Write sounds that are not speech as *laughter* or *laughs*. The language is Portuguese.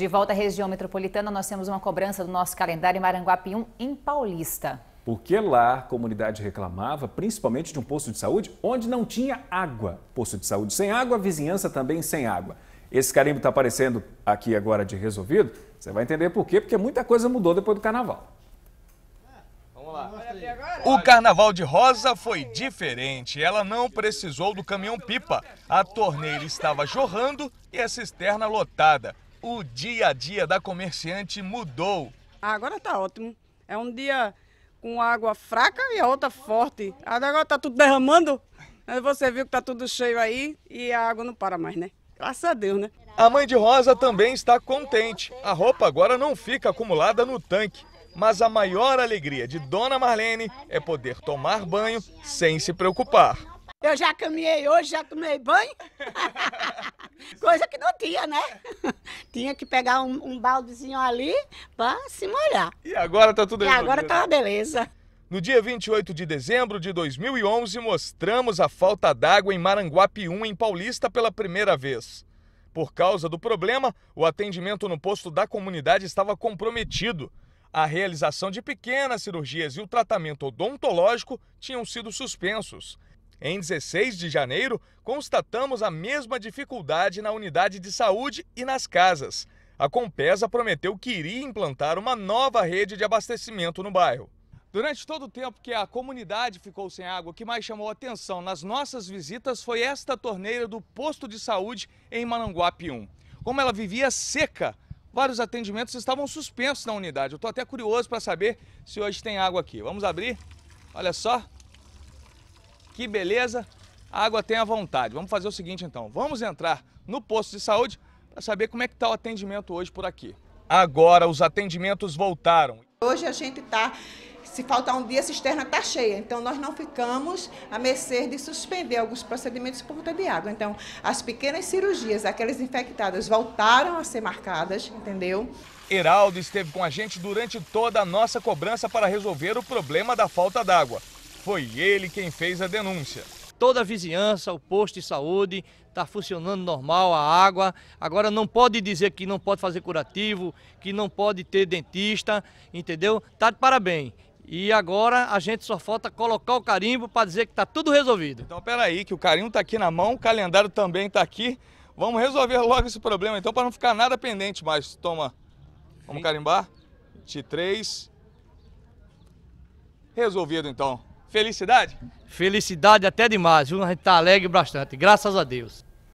De volta à região metropolitana, nós temos uma cobrança do nosso calendário em Maranguape 1, em Paulista. Porque lá a comunidade reclamava, principalmente de um posto de saúde onde não tinha água. Posto de saúde sem água, vizinhança também sem água. Esse carimbo está aparecendo aqui agora de resolvido. Você vai entender por quê, porque muita coisa mudou depois do carnaval. O carnaval de Rosa foi diferente. Ela não precisou do caminhão-pipa. A torneira estava jorrando e a cisterna lotada o dia a dia da comerciante mudou. Ah, agora está ótimo. É um dia com água fraca e a outra forte. Agora está tudo derramando. Você viu que está tudo cheio aí e a água não para mais, né? Graças a Deus, né? A mãe de Rosa também está contente. A roupa agora não fica acumulada no tanque. Mas a maior alegria de Dona Marlene é poder tomar banho sem se preocupar. Eu já caminhei hoje, já tomei banho. *laughs* Coisa que não tinha, né? *laughs* tinha que pegar um, um baldezinho ali para se molhar. E agora tá tudo E agora tá uma né? beleza. No dia 28 de dezembro de 2011, mostramos a falta d'água em Maranguape 1, em Paulista, pela primeira vez. Por causa do problema, o atendimento no posto da comunidade estava comprometido. A realização de pequenas cirurgias e o tratamento odontológico tinham sido suspensos. Em 16 de janeiro, constatamos a mesma dificuldade na unidade de saúde e nas casas. A Compesa prometeu que iria implantar uma nova rede de abastecimento no bairro. Durante todo o tempo que a comunidade ficou sem água, o que mais chamou atenção nas nossas visitas foi esta torneira do posto de saúde em Mananguape 1. Como ela vivia seca, vários atendimentos estavam suspensos na unidade. Eu estou até curioso para saber se hoje tem água aqui. Vamos abrir? Olha só, que beleza, água tem a vontade. Vamos fazer o seguinte então, vamos entrar no posto de saúde para saber como é que está o atendimento hoje por aqui. Agora os atendimentos voltaram. Hoje a gente está, se faltar um dia, a cisterna está cheia. Então nós não ficamos a mercê de suspender alguns procedimentos por conta de água. Então as pequenas cirurgias, aquelas infectadas, voltaram a ser marcadas, entendeu? Heraldo esteve com a gente durante toda a nossa cobrança para resolver o problema da falta d'água. Foi ele quem fez a denúncia. Toda a vizinhança, o posto de saúde está funcionando normal, a água. Agora não pode dizer que não pode fazer curativo, que não pode ter dentista, entendeu? Tá de parabéns. E agora a gente só falta colocar o carimbo para dizer que está tudo resolvido. Então peraí, que o carimbo está aqui na mão, o calendário também está aqui. Vamos resolver *laughs* logo esse problema então para não ficar nada pendente mais. Toma, vamos carimbar? T3. Resolvido então. Felicidade? Felicidade até demais, viu? A gente tá alegre bastante, graças a Deus.